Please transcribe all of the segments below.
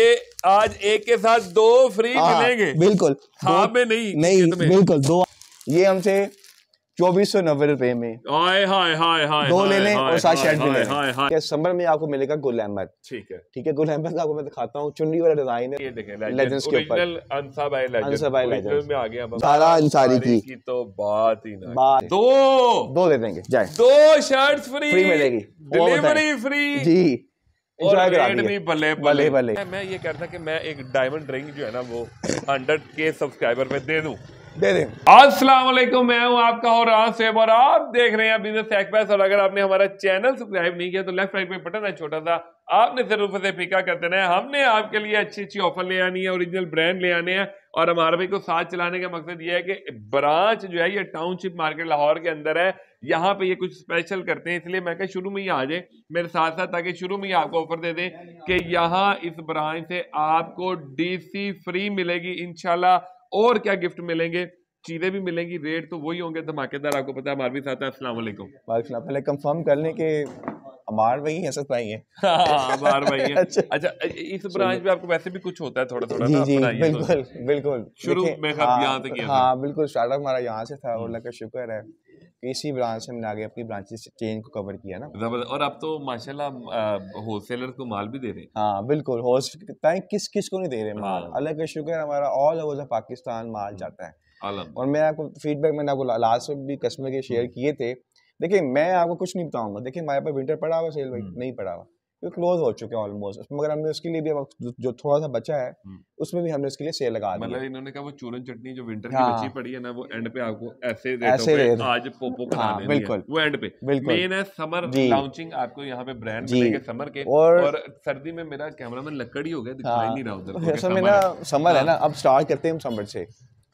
ये आज एक के साथ दो फ्री हाँ, मिलेंगे बिल्कुल हाँ में नहीं नहीं बिल्कुल दो ये हमसे चौबीस सौ नब्बे रुपए में हाय हाय हाय हाय दो लेने और साथ शर्ट भी लेने समर में आपको मिलेगा गुल अहमद ठीक है ठीक है गुल अहमद आपको मैं दिखाता हूँ चुनरी वाला डिजाइन है ये देखें लेजेंड्स के ऊपर अंसारी की तो बात ही ना दो दो दे देंगे जाए दो शर्ट फ्री मिलेगी डिलीवरी फ्री जी और मैं एक डायमंड है ना वो हंड्रेड के सब्सक्राइबर आपका आप देख रहे हैं और अगर आपने हमारा चैनल सब्सक्राइब नहीं किया तो लेफ्ट राइट पे बटन है छोटा सा आपने सिर्फ से फीका कर देना है हमने आपके लिए अच्छी अच्छी ऑफर ले आनी है ओरिजिनल ब्रांड ले आने हैं और हमारे को साथ चलाने का मकसद ये है कि ब्रांच जो है ये टाउनशिप मार्केट लाहौर के अंदर है यहाँ पे ये कुछ स्पेशल करते हैं इसलिए मैं कहा शुरू में ही आ जाए मेरे साथ साथ ताकि शुरू में ही आपको ऑफर दे दें कि यहाँ इस ब्रांच से आपको डीसी फ्री मिलेगी इनशाला और क्या गिफ्ट मिलेंगे चीज़ें भी मिलेंगी रेट तो वही होंगे धमाकेदार आपको पता है भी साथ है पहले कंफर्म कर लें कि अमार भाई है भाई है हाँ, अमार भाई है अच्छा।, अच्छा, इस ब्रांच में आपको वैसे भी कुछ होता है थोड़ा थोड़ा जी जी बिल्कुल तो। बिल्कुल शुरू में हाँ, यहाँ से बिल्कुल स्टार्टअप हमारा यहाँ से था और हम्म। अल्लाह का शुक्र है इसी ब्रांच से हमने आगे अपनी ब्रांचेस चेन को कवर किया ना जबरदस्त और आप तो माशाल्लाह होलसेलर को माल भी दे रहे हैं हाँ बिल्कुल होलसेल किस किस को नहीं दे रहे माल हाँ। अल्लाह का शुक्र हमारा ऑल ओवर पाकिस्तान माल हम्म। जाता है और मैं आपको फीडबैक मैंने आपको लास्ट में भी कस्टमर के शेयर हम्म। किए थे देखिए मैं आपको कुछ नहीं बताऊंगा देखिए हमारे पास विंटर पड़ा हुआ सेल भाई हम्म। नहीं पड़ा हुआ क्योंकि क्लोज हो चुके हैं ऑलमोस्ट उसमें मगर हमने उसके लिए भी जो, थोड़ा सा बचा है हम्म। उसमें भी हमने उसके लिए सेल लगा मतलब इन्होंने कहा वो चूरन चटनी जो विंटर हाँ, की बची पड़ी है ना वो एंड पे आपको ऐसे दे ऐसे दे दे आज पोपो हाँ, हाँ बिल्कुल वो एंड पे बिल्कुल मेन है समर लॉन्चिंग आपको यहाँ पे ब्रांड मिलेंगे समर के और सर्दी में मेरा कैमरा मैन लकड़ी हो गया दिखाई हाँ। नहीं रहा उधर समर ना समर है ना हाँ। अब स्टार्ट करते हैं हम समर से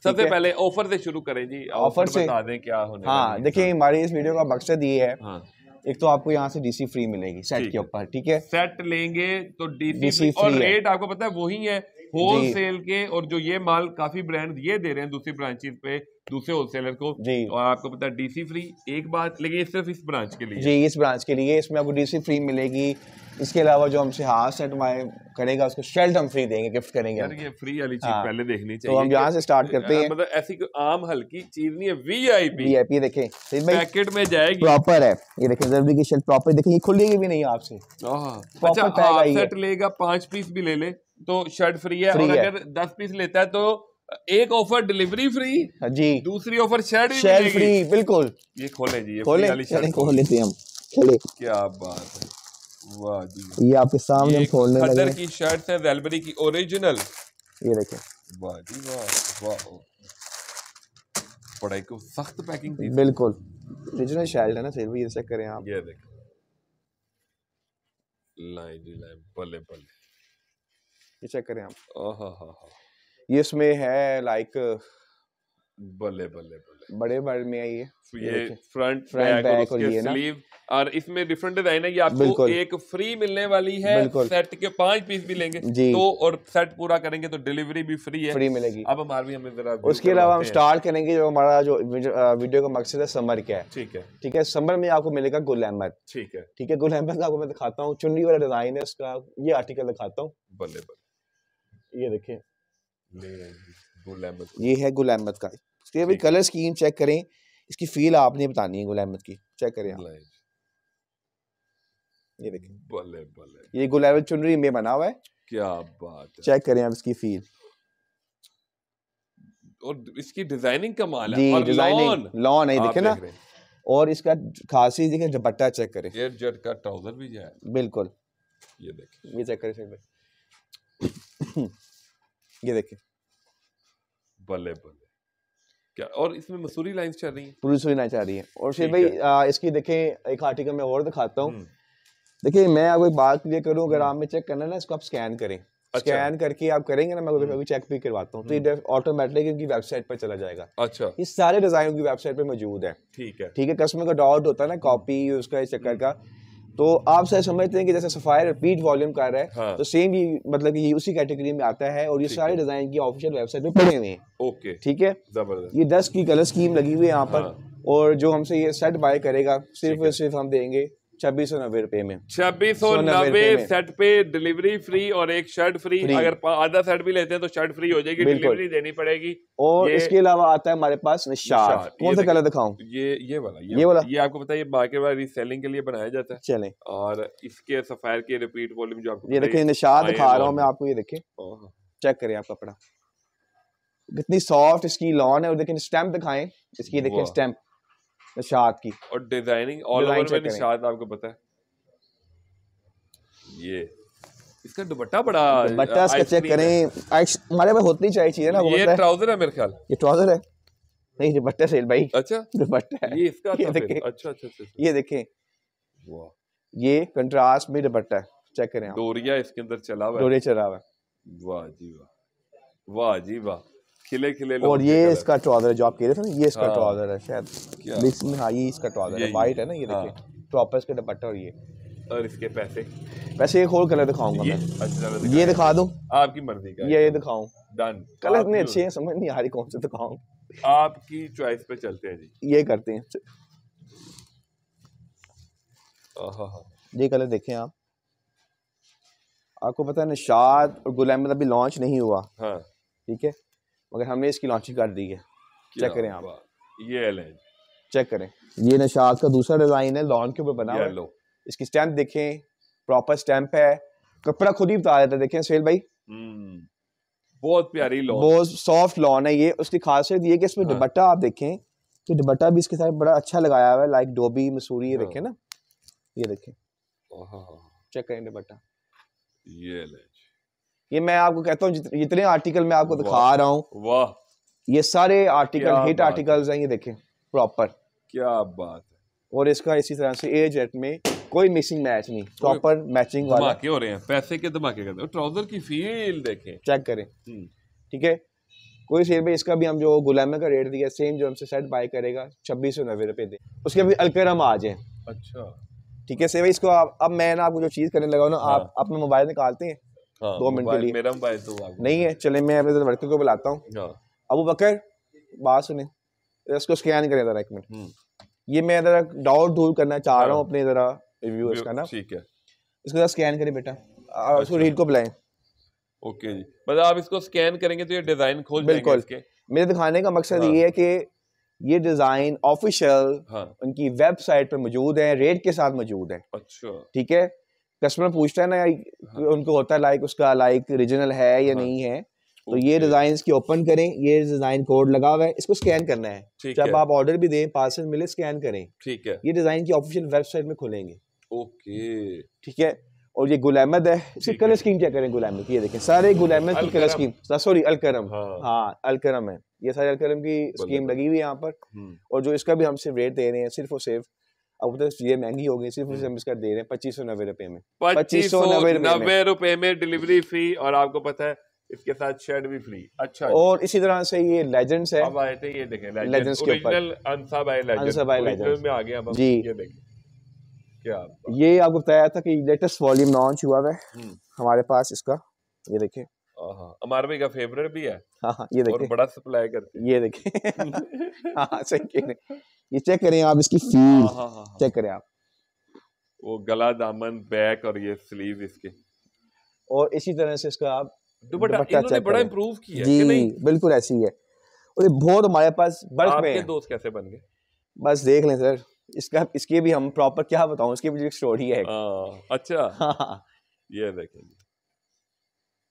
सबसे पहले ऑफर से शुरू करें जी ऑफर से बता दें क्या होने हाँ देखिए हाँ। हमारी इस वीडियो का मकसद ये है हाँ एक तो आपको यहाँ से डीसी फ्री मिलेगी सेट के ऊपर ठीक है सेट लेंगे तो डीसी और रेट आपको पता है वही है होलसेल के और जो ये माल काफी ब्रांड ये दे रहे हैं दूसरी ब्रांचेज पे दूसरे होलसेलर को जी और आपको पता है डीसी फ्री एक बात लेकिन सिर्फ इस ब्रांच के लिए जी इस ब्रांच के लिए इसमें आपको डीसी फ्री मिलेगी इसके अलावा जो हमसे हाथ सेट माए करेगा उसको शेल्ट हम फ्री देंगे गिफ्ट करेंगे यार ये फ्री वाली चीज हाँ। पहले देखनी चाहिए तो हम यहाँ से स्टार्ट करते हैं मतलब ऐसी कोई आम हल्की चीज नहीं है V I P I P देखे पैकेट में जाएगी प्रॉपर है ये देखे जरूरी की शेल्ट प्रॉपर देखे ये खुलेगी भी नहीं आपसे हाँ। अच्छा पांच पीस भी ले ले तो शर्ट फ्री है फ्री और है। अगर दस पीस लेता है तो एक ऑफर डिलीवरी फ्री जी दूसरी ऑफर शर्ट शर्ट फ्री बिल्कुल ये खोले जी ये खोले खोले थे हम खोले क्या बात है वाह जी ये आपके सामने खोलने लगे खदर की शर्ट है वेलबरी की ओरिजिनल ये देखें वाह जी वाह वाह बड़ा एक सख्त पैकिंग थी बिल्कुल ओरिजिनल शर्ट है ना फिर भी ये चेक करें आप ये देखो लाइन लाइन बल्ले बल्ले ये चेक करें हम ये इसमें है लाइक बल्ले बल्ले बड़े बड़े में आई है तो ये ये फ्रंट फ्रंट बैक और ये स्लीव और इसमें डिफरेंट डिजाइन है ये आपको एक फ्री मिलने वाली है सेट के पांच पीस भी लेंगे तो और सेट पूरा करेंगे तो डिलीवरी भी फ्री है फ्री मिलेगी अब हमारे भी हमें जरा उसके अलावा हम स्टार्ट करेंगे जो हमारा जो वीडियो का मकसद है समर का है ठीक है ठीक है समर में आपको मिलेगा गुल अहमद ठीक है ठीक है गुल अहमद आपको मैं दिखाता हूँ चुनरी वाला डिजाइन है उसका ये आर्टिकल दिखाता हूँ बल्ले बल्ले ये देखें ये है गुल अहमद का इसके भी कलर स्कीम चेक करें इसकी फील आपने बतानी है गुल अहमद की चेक करें आप ये देखें बले बले ये गुल अहमद चुनरी में बना हुआ है क्या बात है चेक करें आप इसकी फील और इसकी डिजाइनिंग कमाल है और लॉन लॉन है देखे ना और इसका खासी देखें दुपट्टा चेक करें एयर जेट का ट्राउजर भी है बिल्कुल ये देखिए ये चेक करें सर ये देखिए बल्ले बल्ले क्या और इसमें मसूरी लाइंस चल रही हैं मसूरी लाइन चल रही है और शेर भाई आ, इसकी देखें एक आर्टिकल में और दिखाता हूँ हम्म। देखिए मैं आपको एक बात क्लियर करूँ अगर हम्म। आप में चेक करना ना इसको आप स्कैन करें स्कैन अच्छा। करके आप करेंगे ना मैं अभी चेक भी करवाता हूँ तो ये ऑटोमेटिक हम्म। इनकी वेबसाइट पर चला जाएगा अच्छा ये सारे डिजाइन की वेबसाइट पर मौजूद है ठीक है ठीक है कस्टमर का डाउट होता है ना कॉपी उसका इस चक्कर का तो आप सर समझते हैं कि जैसे सफायर रिपीट वॉल्यूम कर रहा है हाँ। तो सेम ही मतलब कि ये उसी कैटेगरी में आता है और ये सारे डिजाइन की ऑफिशियल वेबसाइट पे पड़े हुए हैं ओके ठीक है ये दस की कलर स्कीम लगी हुई है यहाँ पर हाँ। और जो हमसे ये सेट बाय करेगा सिर्फ और सिर्फ हम देंगे छब्बीस सौ नब्बे रुपए में छब्बीस सौ नब्बे सेट पे डिलीवरी फ्री और एक शर्ट फ्री, फ्री। अगर आधा सेट भी लेते हैं तो शर्ट फ्री हो जाएगी डिलीवरी देनी पड़ेगी और इसके अलावा आता है हमारे पास निशार कौन सा कलर दिखाऊं ये ये वाला ये, ये वाला ये आपको पता है बाकी बार रीसेलिंग के लिए बनाया जाता है चले और इसके सफायर के रिपीट वॉल्यूम जो आपको ये देखिए निशार दिखा रहा हूँ मैं आपको ये देखे चेक करे आप कपड़ा कितनी सॉफ्ट इसकी लॉन है और देखिए स्टैम्प दिखाएं इसकी देखिए स्टैम्प निशाद की और डिजाइनिंग ऑल ओवर में निशाद आपको पता है ये इसका दुपट्टा बड़ा दुपट्टा इसका चेक करें हमारे पास होती चाहिए चीज है ना ये ट्राउजर है मेरे ख्याल ये ट्राउजर है नहीं दुपट्टा सेल भाई अच्छा दुपट्टा है ये इसका ये देखें अच्छा अच्छा, अच्छा अच्छा ये देखें वाह ये कंट्रास्ट में दुपट्टा है चेक करें डोरिया इसके अंदर चला हुआ है डोरिया चला हुआ है वाह जी वाह वाह जी वाह खिले खिले और ये इसका ट्राउजर है जो आप कह रहे थे ना ये इसका हाँ। ट्राउजर है शायद हाँ ये इसका ट्राउजर है वाइट है ना ये देखिए टॉपर्स हाँ। तो के दुपट्टा और ये और इसके पैसे वैसे एक और कलर दिखाऊंगा मैं ये दिखा दूं आपकी मर्जी का ये ये दिखाऊं डन कलर इतने अच्छे हैं समझ नहीं आ रही कौन से दिखाऊं आपकी चॉइस पे चलते हैं जी ये करते हैं ये कलर देखें आप आपको पता है निशाद और गुलाम अभी लॉन्च नहीं हुआ हाँ ठीक है मगर हमने इसकी लॉन्चिंग कर दी है चेक करें आप ये चेक करें ये नशात का दूसरा डिज़ाइन है लॉन के ऊपर बना लो इसकी स्टैंप देखें प्रॉपर स्टैंप है कपड़ा खुद ही बता देता है देखें सुहेल भाई हम्म, बहुत प्यारी लॉन बहुत सॉफ्ट लॉन है ये उसकी खासियत ये कि इसमें हाँ। दुपट्टा आप देखें तो दुबट्टा भी इसके साथ बड़ा अच्छा लगाया हुआ है लाइक डोबी मसूरी ये हाँ। देखें ना ये देखें चेक हाँ, करें दुबट्टा ये ले ये मैं आपको कहता हूँ जितने, आर्टिकल मैं आपको दिखा रहा हूँ वाह ये सारे आर्टिकल हिट आर्टिकल्स हैं ये देखें प्रॉपर क्या बात है और इसका इसी तरह से एज एट में कोई मिसिंग मैच नहीं प्रॉपर मैचिंग वाला धमाके हो रहे हैं पैसे के धमाके कर रहे ट्राउजर की फील देखें चेक करें हम्म। ठीक है कोई सेल पे इसका भी हम जो गुलाम का रेट दिया सेम जो हमसे सेट बाय करेगा छब्बीस सौ नब्बे रुपये दे उसके अभी अलकरम आ जाए अच्छा ठीक है सेवा इसको आप अब मैं ना आपको जो चीज़ करने लगा ना आप हाँ। अपने मोबाइल निकालते हैं हाँ, दो मिनट के लिए मेरा मोबाइल तो नहीं है चले मैं अपने तो लड़के को बुलाता हूँ हाँ। अबू बकर बात सुने इसको स्कैन करें जरा एक मिनट हम्म। ये मैं जरा डाउट दूर करना चाह रहा हूँ हाँ। अपने जरा रिव्यूअर्स का ना ठीक है इसको जरा स्कैन करें बेटा उसको रीड अच्छा। को बुलाएं ओके जी मतलब आप इसको स्कैन करेंगे तो ये डिजाइन खोल बिल्कुल मेरे दिखाने का मकसद हाँ। ये है कि ये डिजाइन ऑफिशियल हाँ। उनकी वेबसाइट पर मौजूद है रेट के साथ मौजूद है अच्छा ठीक है कस्टमर पूछता है ना हाँ। उनको होता है लाइक उसका लाइक ओरिजिनल है या हाँ। नहीं है तो ये डिजाइन की ओपन करें ये डिजाइन कोड लगा हुआ है इसको स्कैन करना है जब आप ऑर्डर भी दें पार्सल मिले स्कैन करें ठीक है ये डिजाइन की ऑफिशियल वेबसाइट में खोलेंगे ओके ठीक है और ये गुल अहमद है इसकी कलर स्कीम क्या करें गुल अहमद की ये देखें सारे गुल अहमद की कलर स्कीम सॉरी अलकरम हाँ, हाँ।, हाँ अलकरम है ये सारे अलकरम की स्कीम लगी हुई है यहाँ पर हम्म। और जो इसका भी हम सिर्फ रेट दे रहे हैं सिर्फ और सिर्फ अब तो ये महंगी हो गई सिर्फ हम्म। हम इसका दे रहे हैं पच्चीस सौ नब्बे रुपए में पच्चीस सौ नब्बे रुपए में डिलीवरी फ्री और आपको पता है इसके साथ शेड भी फ्री अच्छा और इसी तरह से ये लेजेंड्स है अब आए थे ये देखें लेजेंड्स के ऊपर अनसाब आए लेजेंड्स में आ गया अब जी ये देखें क्या ये आपको बताया था कि लेटेस्ट वॉल्यूम लॉन्च हुआ है हम्म। हमारे पास इसका ये देखें अमर हाँ, हाँ, हाँ, का फेवरेट भी है हाँ ये और बड़ा सप्लाई ये हाँ सही कह रहे ये चेक करें आप इसकी फील चेक करें आप वो गला दामन बैक और ये स्लीव इसके और इसी तरह से इसका आप दुपट्टा इन्होंने बड़ा इंप्रूव किया जी नहीं बिल्कुल ऐसी है और बहुत हमारे पास बल्क में आपके दोस्त कैसे बन गए बस देख लें सर इसका इसके भी हम प्रॉपर क्या बताऊं इसकी भी स्टोरी है अच्छा ये देखेंगे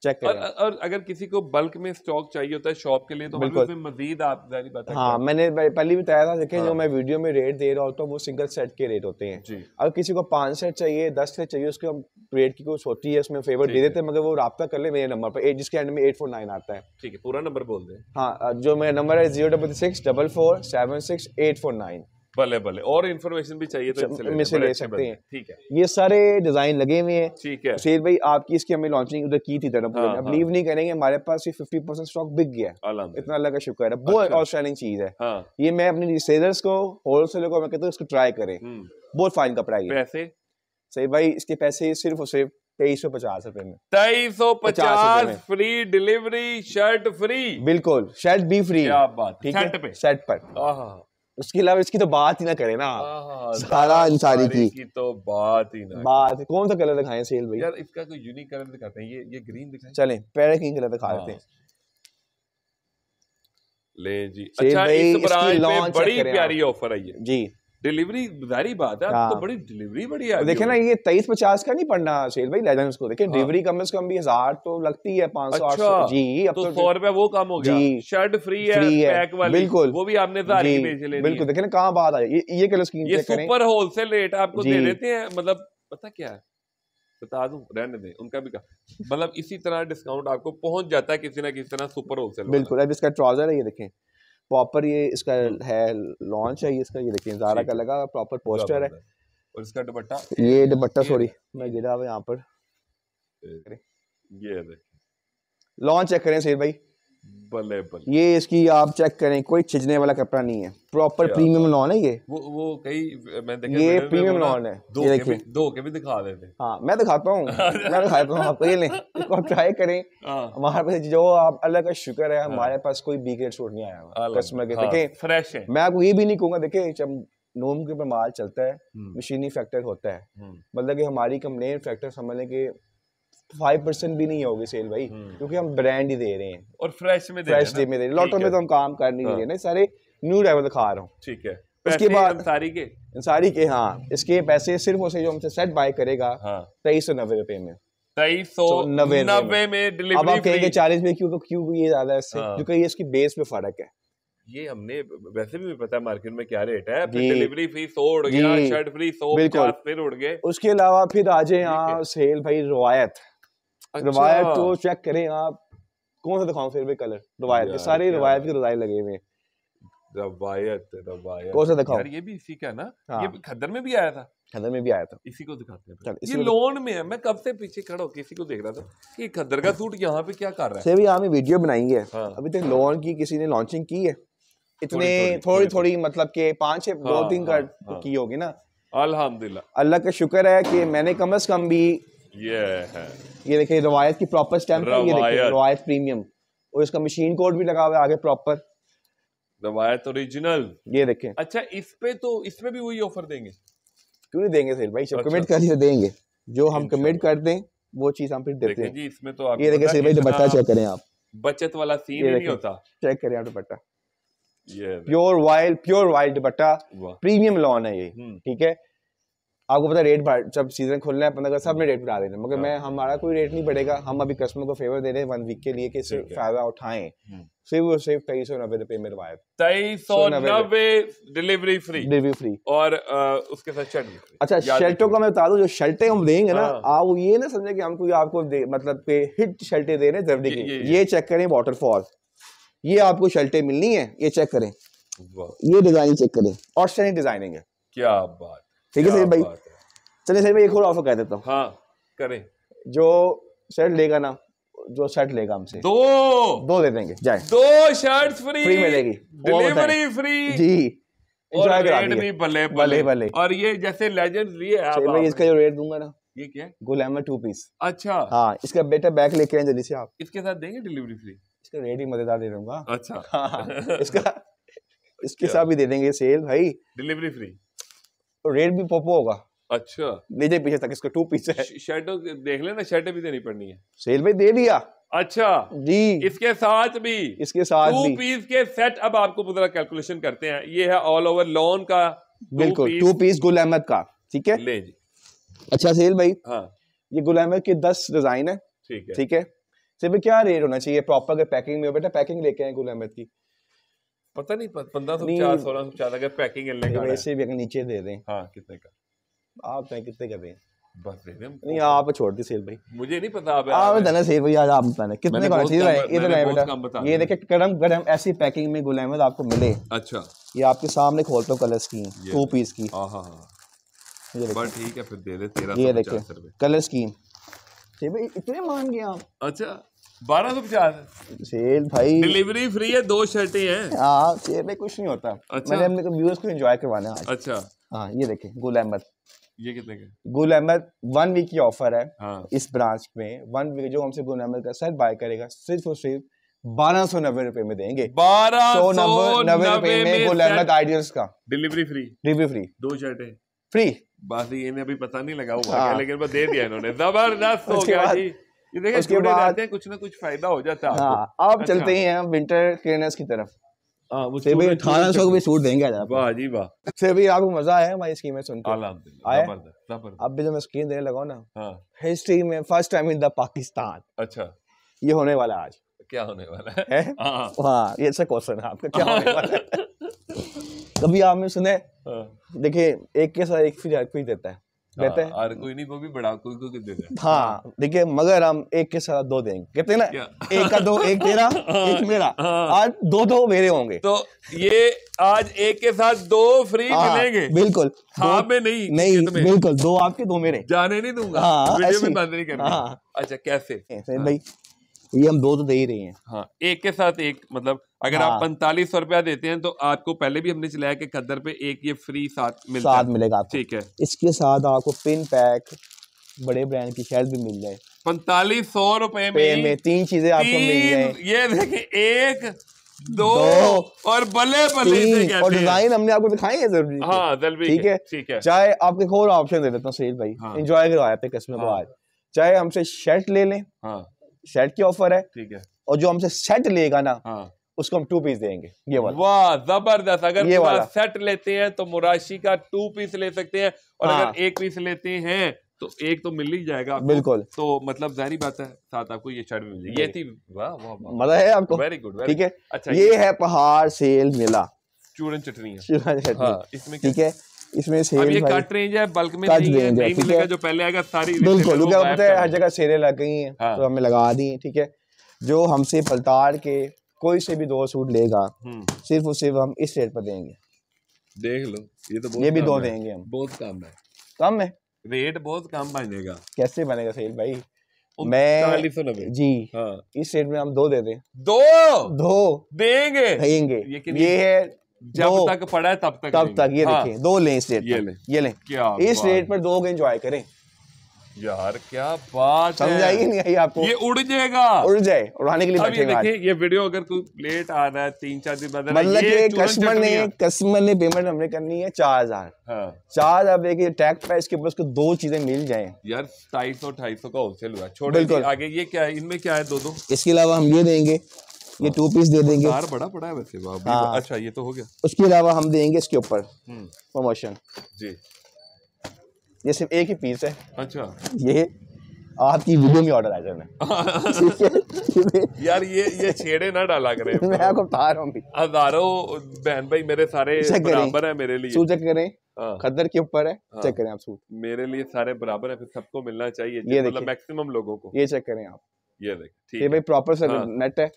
चेक करें और, और अगर किसी को बल्क में स्टॉक चाहिए होता है शॉप के लिए तो मतलब बिल्कुल मजीद आप जारी बात हाँ मैंने पहले भी बताया था देखें हाँ। जो मैं वीडियो में रेट दे रहा होता हूँ तो वो सिंगल सेट के रेट होते हैं अगर किसी को पाँच सेट चाहिए दस सेट चाहिए उसके हम रेट की कुछ होती है उसमें फेवर दे देते हैं मगर वो रबा कर ले मेरे नंबर पर जिसके एंड में एट आता है ठीक है पूरा नंबर बोल दें हाँ जो मेरा नंबर है zero double six double four seven six eight four nine भले भले और इन्फॉर्मेशन भी चाहिए तो इनसे अच्छा, ले सकते हैं ठीक है ये सारे डिजाइन लगे हुए हैं ठीक है शेर भाई आपकी इसकी हमें लॉन्चिंग उधर की थी तरफ हाँ, हाँ. नहीं करेंगे हमारे पास ये 50 परसेंट स्टॉक बिक गया इतना अल्लाह का शुक्र है बहुत आउटस्टैंडिंग अच्छा। चीज है हाँ। ये मैं अपने रिसेलर्स को होलसेलर को मैं कहता हूँ इसको ट्राई करें हम्म। बहुत फाइन कपड़ा है पैसे सही भाई इसके पैसे सिर्फ और सिर्फ तेईस सौ पचास रुपए में तेईस सौ पचास फ्री डिलीवरी शर्ट फ्री बिल्कुल शर्ट भी फ्री क्या बात ठीक है शर्ट पर उसके अलावा इसकी तो बात ही ना करे ना हाँ, हाँ, हाँ, सारा अंसारी की।, तो बात ही ना बात कौन सा कलर दिखाए सेल भाई यार इसका कोई यूनिक कलर दिखाते हैं ये ये ग्रीन दिखाएं चलें पैरा किंग कलर दिखा देते हैं ले जी अच्छा इस ब्रांड पे बड़ी प्यारी ऑफर आई है जी डिलीवरी जारी बात है तो हाँ। तो बड़ी डिलीवरी बढ़िया है देखिए ना ये तेईस पचास का नहीं पढ़ना शेर भाई लेजेंड्स को देखिए हाँ। डिलीवरी कम से कम भी 1000 तो लगती है 500 अच्छा। 800 जी अब तो 100 तो रुपए वो कम हो गया शर्ट फ्री है पैक वाली बिल्कुल वो भी आपने ले बिल्कुल देखिए ना कहां बात आई ये ये कलर स्कीम ये सुपर होलसेल रेट आपको दे देते हैं मतलब पता क्या है बता दूं रहने दें उनका भी कहा मतलब इसी तरह डिस्काउंट आपको पहुंच जाता है किसी ना किसी तरह सुपर होलसेल बिल्कुल अब इसका ट्राउजर है ये देखें प्रॉपर ये इसका हाँ। है लॉन्च है ये इसका ये देखिए जारा का लगा प्रॉपर पोस्टर है और इसका दुपट्टा ये दुपट्टा सॉरी मैं गिरा हुआ यहाँ पर ये लॉन्च चेक करें सही भाई बले बले ये इसकी आप चेक करें कोई छिजने वाला कपड़ा नहीं है प्रॉपर प्रीमियम लॉन है ये वो वो कई मैं देखा ये प्रीमियम लॉन है दो के भी, दो के भी दिखा देते हाँ मैं दिखाता हूँ मैं दिखाता हूँ आपको ये लें आप ट्राई करें हमारे पास जो आप अल्लाह का शुक्र है हाँ। हमारे पास कोई बी ग्रेड सूट नहीं आया कस्टमर के हाँ, देखे फ्रेश है मैं आपको ये भी नहीं कहूंगा देखे जब नोम के ऊपर माल चलता है मशीनी हम्म। फैक्टर होता है हम्म। मतलब कि हमारी कंप्लेन फैक्टर समझ लें कि फाइव परसेंट भी नहीं होगी सेल भाई हम्म। क्योंकि हम ब्रांड ही दे रहे हैं और फ्रेश में फ्रेश दे में दे रहे हैं लॉटो में तो हम काम कर नहीं हाँ। रहे ना सारे न्यू ड्राइवर दिखा रहा हूँ ठीक है उसके बाद अंसारी के अंसारी के हाँ इसके पैसे सिर्फ उसे जो हमसे सेट बाय करेगा हाँ। तेईस सौ नब्बे रुपए में तेईस सौ नब्बे नब्बे में क्यों तो ये ज्यादा इससे हाँ। क्योंकि इसकी बेस में फर्क है ये हमने वैसे भी पता है मार्केट में क्या रेट है डिलीवरी फ्री सो उड़ गया शर्ट फ्री सो फिर उड़ गए उसके अलावा फिर आ जाए यहाँ सेल भाई रवायत अच्छा। रवायत को चेक करें आप कौन सा दिखाऊं फिर भी कलर रवायत के सारे रवायत के तो रजाई लगे हुए रवायत रवायत कौन सा दिखाऊं ये भी इसी का ना हाँ। ये खदर में भी आया था खदर में भी आया था इसी को दिखाते हैं ये लोन में है मैं कब से पीछे खड़ा होकर इसी को देख रहा था कि खदर का सूट यहां पे क्या कर रहा है सर यहाँ में वीडियो बनाई है हाँ। अभी तक लोन की किसी ने लॉन्चिंग की है इतने थोड़ी थोड़ी मतलब के पांच छह दो हाँ, तीन हाँ, का की होगी ना अल्हम्दुलिल्लाह अल्लाह का शुक्र है कि मैंने कम से कम भी ये है ये देखिए रवायत की प्रॉपर स्टैम्प है ये देखिए रवायत प्रीमियम और इसका मशीन कोड भी लगा हुआ है आगे प्रॉपर रवायत ओरिजिनल ये देखें अच्छा इस पे तो इस पे भी वही ऑफर देंगे क्यों नहीं देंगे सर भाई अच्छा। कमिट कर लिए तो देंगे जो हम कमिट कर दें वो चीज हम फिर देते हैं जी इसमें तो आप ये देखिए सर भाई दुपट्टा चेक करें आप बचत वाला सीन नहीं होता चेक करें आप दुपट्टा ये pure voile pure voile dupatta premium lawn है ये हम्म। ठीक है आपको पता रेट बढ़ जब सीज़न खोलना है पंद्रह सब हम्म। में रेट बढ़ा देना मगर हाँ। मैं हमारा कोई रेट नहीं बढ़ेगा हम अभी कस्टमर को फेवर दे रहे हैं वन वीक के लिए कि फायदा उठाएं हम्म। सिर्फ और सिर्फ तेईस सौ नब्बे रुपए मेरे वायर तेईस सौ नब्बे डिलीवरी फ्री डिलीवरी फ्री और आ, उसके साथ शर्ट अच्छा शर्टों का मैं बता दूं जो शर्टें हम देंगे ना हाँ। आप ये ना समझे कि हमको आपको मतलब के हिट शर्टें दे रहे हैं जर्दी की ये चेक करें वाटरफॉल ये आपको शर्टें मिलनी है ये चेक करें ये डिजाइन चेक करें और डिजाइनिंग है क्या बात ठीक है सही भाई चलिए सही भाई एक और ऑफर कर देता हूँ हाँ करें जो शर्ट लेगा ना जो शर्ट लेगा हमसे दो दो दे देंगे जाए दो शर्ट फ्री फ्री मिलेगी डिलीवरी फ्री जी और रेट भी भले बले बले और ये जैसे लेजेंड लिए आप इसका जो रेट दूंगा ना ये क्या गुलाम टू पीस अच्छा हाँ इसका बेटा बैग लेके आए जल्दी से आप इसके साथ देंगे डिलीवरी फ्री इसका रेट ही मजेदार दे दूंगा अच्छा हाँ, इसका इसके साथ भी दे देंगे सेल भाई डिलीवरी फ्री तो रेड भी पोपो होगा अच्छा ले पीछे तक इसका टू पीस है शर्टों देख लेना शर्ट भी देनी पड़नी है सेल में दे दिया अच्छा जी इसके साथ भी इसके साथ टू पीस के सेट अब आपको पूरा कैलकुलेशन करते हैं ये है ऑल ओवर लॉन का बिल्कुल टू पीस गुल अहमद का ठीक है ले जी अच्छा सेल भाई हाँ ये गुल अहमद के दस डिजाइन है ठीक है ठीक है सिर्फ क्या रेट होना चाहिए प्रॉपर अगर पैकिंग में बेटा पैकिंग लेके आए गुल अहमद की पता नहीं पंद्रह सौ चार सोलह सौ चार अगर पैकिंग वैसे भी अगर नीचे दे दें हाँ कितने का आप मैं कितने का दें बस नहीं आप छोड़ दी सेल भाई मुझे नहीं पता आप आप बताना सेल भाई आज आप बताना कितने का है इधर आए बेटा ये गरम गरम ऐसी पैकिंग में आपको मिले अच्छा ये आपके सामने खोलता हूँ कलर्स की टू पीस की हाँ, हाँ, हाँ। ठीक है फिर दे दे ये कलर स्कीम भाई इतने मान गए आप अच्छा बारह सौ पचास सेल भाई डिलीवरी फ्री है दो शर्टें हैं हाँ सेल में कुछ नहीं होता अच्छा? मैंने अपने व्यूअर्स को एंजॉय करवाना है अच्छा हाँ ये देखे गुल अहमद ये कितने गुल अहमद वन वीक की ऑफर है हाँ। इस ब्रांच में वन वीक जो हमसे गुल अहमद का सेट बाय करेगा सिर्फ और सिर्फ बारह सौ नब्बे रुपए में देंगे बारह सौ नब्बे रुपए में गुल अहमद आइडियल्स का डिलीवरी फ्री डिलीवरी फ्री दो शर्टे फ्री बाकी ये अभी पता नहीं लगा हुआ हाँ। लेकिन दे दिया इन्होंने जबरदस्त हो गया जी उसके बाद कुछ ना कुछ फायदा हो जाता है हाँ अब अच्छा। चलते ही हैं विंटर क्लीनर्स की तरफ हाँ, अठारह सौ भी सूट देंगे वाह जी वाह से भी आपको मजा आया हमारी स्कीमें सुनकर आया अब भी जो मैं स्कीम देने लगा ना हिस्ट्री हाँ। में first time in the Pakistan अच्छा ये होने वाला आज क्या होने वाला है हाँ ये अच्छा क्वेश्चन है आपका क्या होने वाला है कभी आपने सुने हाँ। देखिए एक के साथ एक फ्री हर कोई देता है देते हाँ, हैं और कोई नहीं को भी बड़ा कोई को देगा हाँ देखिए मगर हम एक के साथ दो देंगे कहते हैं ना एक का दो एक तेरा हाँ, एक मेरा हाँ। आज दो दो मेरे होंगे तो ये आज एक के साथ दो फ्री मिलेंगे बिल्कुल हाँ में नहीं नहीं बिल्कुल दो आपके दो मेरे जाने नहीं दूंगा हाँ, बंद नहीं करना अच्छा कैसे भाई ये हम दो तो दे ही रहे हैं हाँ एक के साथ एक मतलब अगर हाँ। आप पैंतालीस सौ रुपया देते हैं तो आपको पहले भी हमने चलाया कि खद्दर पे एक ये फ्री साथ मिलता साथ मिलेगा ठीक है इसके साथ आपको पिन पैक बड़े ब्रांड की शर्ट भी मिल जाए पैंतालीस सौ रुपए में, में तीन चीजें आपको मिल जाए ये देखें एक दो, दो और बल्ले बल्ले और डिजाइन हमने आपको दिखाई है जरूरी हाँ ठीक है ठीक है चाहे आपको एक और ऑप्शन दे देता हूँ सही भाई इंजॉय हाँ। करवाया कस्टमर को हाँ। आज चाहे हमसे शर्ट ले लें हाँ शर्ट की ऑफर है ठीक है और जो हमसे सेट लेगा ना हाँ। उसको हम टू पीस देंगे ये वाला वाह जबरदस्त अगर ये वाला सेट लेते हैं तो मुराशी का टू पीस ले सकते हैं और हाँ। अगर एक पीस लेते हैं तो एक तो मिल ही जाएगा बिल्कुल तो मतलब जारी बात है साथ आपको ये शर्ट मिल जाएगी ये थी वाह वाह मजा है आपको वेरी गुड ठीक है अच्छा ये है पहाड़ सेल मेला चूरन चटनी चूरन चटनी हाँ, इसमें ठीक है इसमें सेल ये कट रेंज है बल्क में नहीं रेंज है ठीक है जो पहले आएगा सारी बिल्कुल क्योंकि पता है हर जगह सेलें लग गई हैं हाँ। तो हमने लगा दी हैं ठीक है जो हमसे पलताड़ के कोई से भी दो सूट लेगा हम्म। सिर्फ और सिर्फ हम इस रेट पर देंगे देख लो ये तो ये भी दो देंगे हम बहुत कम है कम है रेट बहुत कम बनेगा कैसे बनेगा सेल भाई मैं जी हाँ। इस सेट में हम दो दे दें दो दो देंगे देंगे ये, ये है जब तक पड़ा है तब तक तब तक ये हाँ। देखिए दो लें इस रेट ये लें ये लें क्या इस रेट पर दो एंजॉय करें यार क्या बात समझ आएगी नहीं आई आपको ये उड़ जाएगा उड़ जाए उड़ाने के लिए बैठे देखिए ये वीडियो अगर कोई लेट आ रहा है तीन चार दिन बाद मतलब कि कस्टमर ने कस्टमर ने पेमेंट हमने करनी है चार हजार हाँ। चार हजार देखिए टैक्स प्राइस के पास दो चीजें मिल जाए यार ढाई सौ ढाई सौ का होलसेल हुआ छोटे आगे ये क्या है इनमें क्या है दो दो इसके अलावा हम ये देंगे ये टू पीस दे देंगे बड़ा पड़ा है वैसे हाँ। अच्छा ये तो हो गया उसके अलावा हम देंगे इसके ऊपर प्रमोशन हम्म। जी ये सिर्फ एक ही पीस है अच्छा ये आपकी वीडियो में ऑर्डर आया मैंने यार ये ये छेड़े ना डाला करें मैं आपको बता रहा हूँ हजारों बहन भाई मेरे सारे बराबर है मेरे लिए चेक करें हाँ। खदर के ऊपर है हाँ। चेक करें आप सूट मेरे लिए सारे बराबर है फिर सबको मिलना चाहिए ये मतलब मैक्सिमम लोगों को ये चेक करें आप ये देख ठीक है भाई प्रॉपर सर नेट है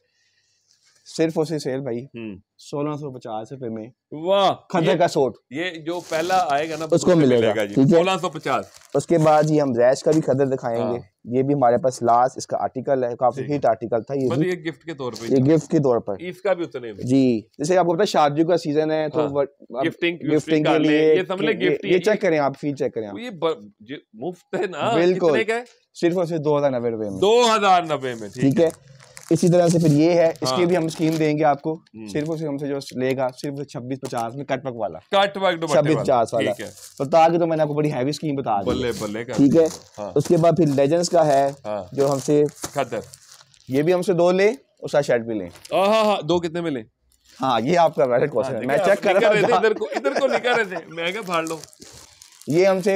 सिर्फ उसी सेल भाई हम्म। सोलह सौ पचास रुपए में वाह खदे का सोट ये जो पहला आएगा ना उसको मिलेगा सोलह सौ पचास उसके बाद जी हम रैश का भी खदर दिखाएंगे हाँ। ये भी हमारे पास लास्ट इसका आर्टिकल है काफी हिट आर्टिकल था ये ये गिफ्ट के तौर पर ये गिफ्ट के तौर पर इसका भी उतने जी जैसे आपको पता है शादी का सीजन है तो गिफ्टिंग हाँ। गिफ्टिंग के लिए ये चेक करें आप फील चेक करें मुफ्त है ना बिल्कुल सिर्फ और सिर्फ दो हजार नब्बे रुपए में दो हजार नब्बे में ठीक है इसी तरह से फिर ये है इसके हाँ। भी हम स्कीम देंगे आपको हम्म। सिर्फ और हमसे जो लेगा सिर्फ छब्बीस पचास में कटवर्क वाला कटवर्क तो छब्बीस पचास वाला बता के तो, तो मैंने आपको बड़ी हैवी स्कीम बता दी ठीक है हाँ। उसके बाद फिर लेजेंड्स का है हाँ। जो हमसे ये भी हमसे दो ले और साथ शर्ट भी ले हाँ, दो कितने में ले हाँ ये आपका वैलिड क्वेश्चन है मैं चेक कर रहा था इधर को इधर को निकाल रहे थे मैं क्या फाड़ लो ये हमसे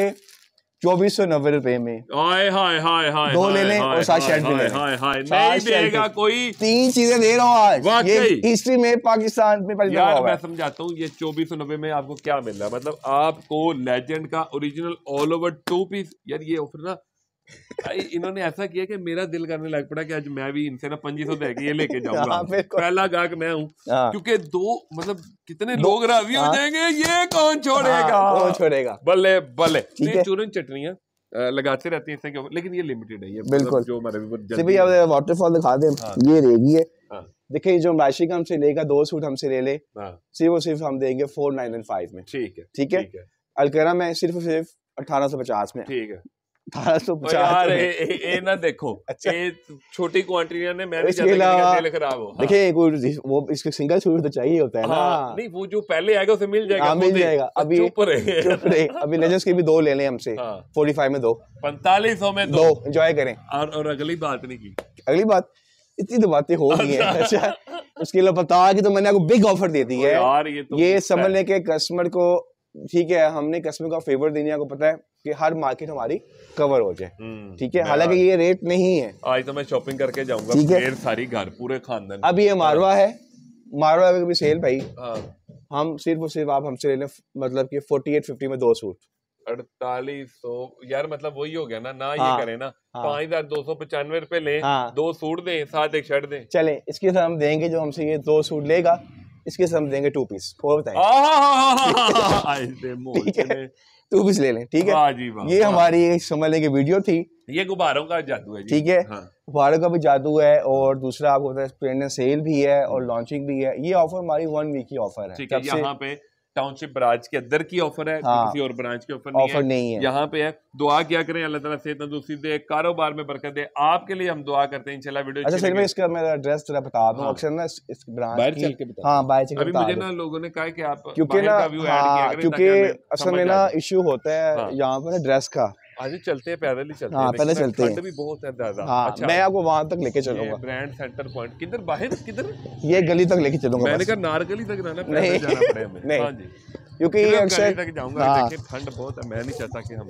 चौबीस सौ नब्बे रुपए में दो ले लें और सात शर्ट भी देगा कोई तीन चीजें दे रहा हूँ आज ये हिस्ट्री में पाकिस्तान में यार मैं समझाता हूँ ये चौबीस सौ नब्बे में आपको क्या मिल रहा है मतलब आपको लेजेंड का original all over two piece यार ये ऑफर ना इन्होंने ऐसा किया कि मेरा दिल करने लग पड़ा कि आज मैं भी इनसे ना पंजी सौ दे ये लेके जाऊंगा हाँ, पहला गाहक मैं हूँ हाँ। क्योंकि दो मतलब कितने लोग राजी हो हाँ। जाएंगे ये कौन छोड़ेगा कौन छोड़ेगा बल्ले बल्ले चूरन चटनियाँ लगाते रहते हैं इससे लेकिन ये लिमिटेड है ये मतलब बिल्कुल जो हमारे वाटरफॉल दिखा दें ये रहेगी है हाँ। देखिए जो मैशिक हमसे लेगा दो सूट हमसे ले ले सिर्फ और सिर्फ हम देंगे फोर नाइन एंड फाइव में ठीक है ठीक है अलकरा में सिर्फ सिर्फ अठारह सौ पचास में ठीक है हाँ। दो लेने हमसे फोर्टी हाँ। फाइव में दो पैंतालीस सौ में दो एंजॉय करें और अगली बात नहीं की अगली बात इतनी तो बातें हो गई है अच्छा।, अच्छा उसके लिए बताया कि तो मैंने आपको बिग ऑफर दे दी है ये तो समझ लें कस्टमर को ठीक है हमने कस्टमर का फेवर देने आपको पता है कि हर मार्केट हमारी कवर हो जाए हम्म, ठीक है हालांकि ये रेट नहीं है आज तो मैं शॉपिंग करके जाऊंगा ठीक सारी घर पूरे खानदान अब ये मारवा है मारवा में भी सेल भाई हाँ। हम सिर्फ और सिर्फ आप हमसे ले लें मतलब कि फोर्टी एट फिफ्टी में दो सूट अड़तालीस सौ यार मतलब वही हो गया ना ना हाँ, ये करें ना हाँ, पाँच हजार दो सौ पचानवे रूपए ले हाँ, दो सूट दें साथ एक शर्ट दें चले इसके साथ हम देंगे जो हमसे ये दो सूट लेगा इसके साथ हम देंगे टू पीस ठीक है टू पीस ले लें ठीक है ये हमारी समझ लें वीडियो थी ये गुब्बारों का जादू है ठीक है हाँ। गुब्बारों का भी जादू है और हाँ। दूसरा आपको पता सेल भी है और लॉन्चिंग हाँ। भी है ये ऑफर हमारी वन वीक की ऑफर है यहाँ पे टाउनशिप ब्रांच के अंदर की ऑफर है हाँ, किसी और ब्रांच की ऑफर नहीं, नहीं है यहाँ पे है दुआ क्या करें अल्लाह ताला से तंदुरुस्ती दे कारोबार में बरकत दे आपके लिए हम दुआ करते हैं इंशाल्लाह वीडियो अच्छा सर मैं इसका मेरा एड्रेस जरा बता दूं हाँ। अक्सर ना इस इस ब्रांच बाहर की हाँ, बाहर चल के अभी मुझे ना लोगों ने कहा कि आप क्योंकि ना हाँ, क्योंकि असल में ना इशू होता है यहाँ पर एड्रेस का अभी चलते हैं पैदल ही चलते हैं हाँ पहले चलते हैं भी बहुत है दादा हाँ अच्छा, मैं आपको वहाँ तक लेके चलूंगा ब्रांड सेंटर पॉइंट किधर बाहर किधर ये गली तक लेके चलूंगा मैंने कहा नार गली तक नहीं हाँ क्योंकि अक्सर हाँ। ठंड बहुत है मैं नहीं चाहता कि हम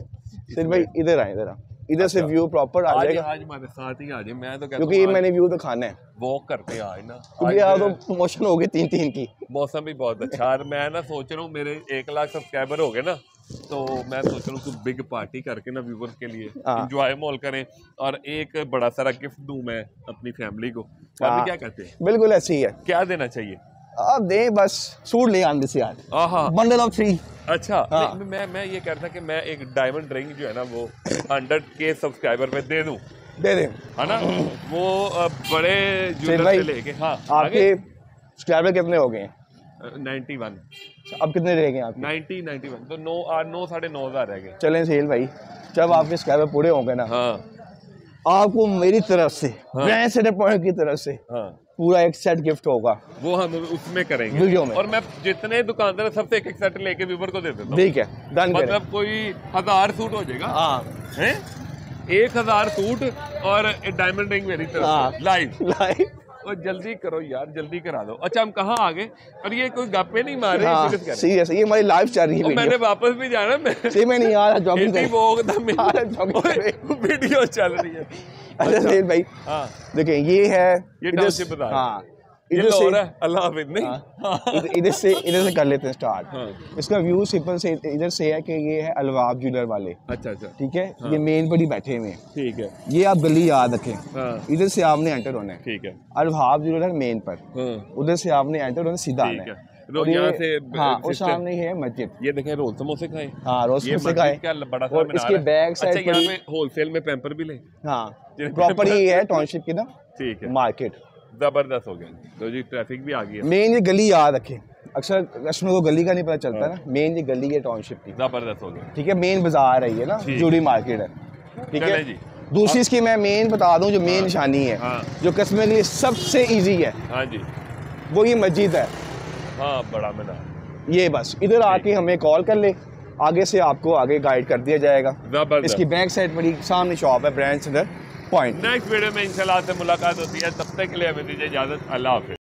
सिर्फ भाई इधर आए इधर आ इधर से व्यू अच्छा। प्रॉपर आ जाएगा आज हमारे साथ ही आ जाए मैं तो क्योंकि ये मैंने व्यू तो खाना है वॉक करते हैं आज ना क्योंकि आज तो प्रमोशन हो गई तीन तीन की मौसम भी बहुत अच्छा है मैं ना सोच रहा हूँ मेरे एक लाख सब्सक्राइबर हो गए ना तो मैं सोच रहा हूँ कि बिग पार्टी करके ना व्यूवर्स के लिए इंजॉय हाँ। मॉल करें और एक बड़ा सारा गिफ्ट दूँ मैं अपनी फैमिली को हाँ। क्या कहते हैं बिल्कुल ऐसे ही है क्या देना चाहिए अब दे बस सूट ले आन से यार बंडल ऑफ थ्री अच्छा हाँ। मैं मैं ये कह रहा था कि मैं एक डायमंड रिंग जो है ना वो हंड्रेड के सब्सक्राइबर पे दे दूं दे दे है ना वो बड़े से लेके हाँ आपके सब्सक्राइबर कितने हो गए नाइन्टी अच्छा, वन अब कितने रह गए आप नाइन्टी नाइन्टी वन तो नौ आठ नौ साढ़े नौ हज़ार रह गए चलें सेल भाई जब हम्म। आपके सब्सक्राइबर पूरे होंगे ना हाँ आपको मेरी तरफ से ब्रांड सेटर पॉइंट की तरफ से हाँ पूरा एक सेट गिफ्ट होगा वो हम उसमें करेंगे वीडियो में और मैं जितने दुकानदार सबसे एक एक सेट लेके व्यूवर को दे देता हूँ ठीक है डन मतलब कोई हजार सूट हो जाएगा हाँ हैं एक हजार सूट और डायमंड रिंग मेरी तरफ लाइव हाँ। लाइव और जल्दी करो यार जल्दी करा दो अच्छा हम कहाँ आ गए और ये कोई गप्पे नहीं मार रहे हाँ, सीरियस ये हमारी लाइफ चल रही है मैंने वापस भी जाना मैं सी मैं नहीं आ रहा जॉगिंग वीडियो चल रही है अच्छा, अच्छा भाई हाँ। देखें ये है ये हाँ, हाँ इधर से इधर से कर लेते हैं स्टार्ट हाँ। इसका व्यू सिंपल से इधर से है कि ये है अलवाब ज्वेलर वाले अच्छा अच्छा ठीक है ये मेन पर ही बैठे हुए ठीक है ये आप गली याद रखें इधर से आपने एंटर होना है ठीक है अलवाब ज्वेलर मेन पर उधर से आपने एंटर होना सीधा आना है हाँ, मार्केट हाँ, अच्छा, हाँ, जबरदस्त हो गया तो गली याद अक्सर कस्टमर को गली का नहीं पता चलता ना मेन ये गली है टाउनशिप की जबरदस्त हो गया ठीक है मेन बाजार है ये ना जुड़ी मार्केट है ठीक है जी दूसरी इसकी मैं मेन बता दूं जो मेन निशानी है जो कस्टमर के लिए सबसे इजी है हाँ जी वो ये मस्जिद है हाँ बड़ा मीनार ये बस इधर आके हमें कॉल कर ले आगे से आपको आगे गाइड कर दिया जाएगा इसकी बैक साइड बड़ी सामने शॉप है ब्रांच इधर पॉइंट नेक्स्ट वीडियो में इंशाल्लाह से मुलाकात होती है तब तक के लिए हमें दीजिए इजाज़त अल्लाह हाफि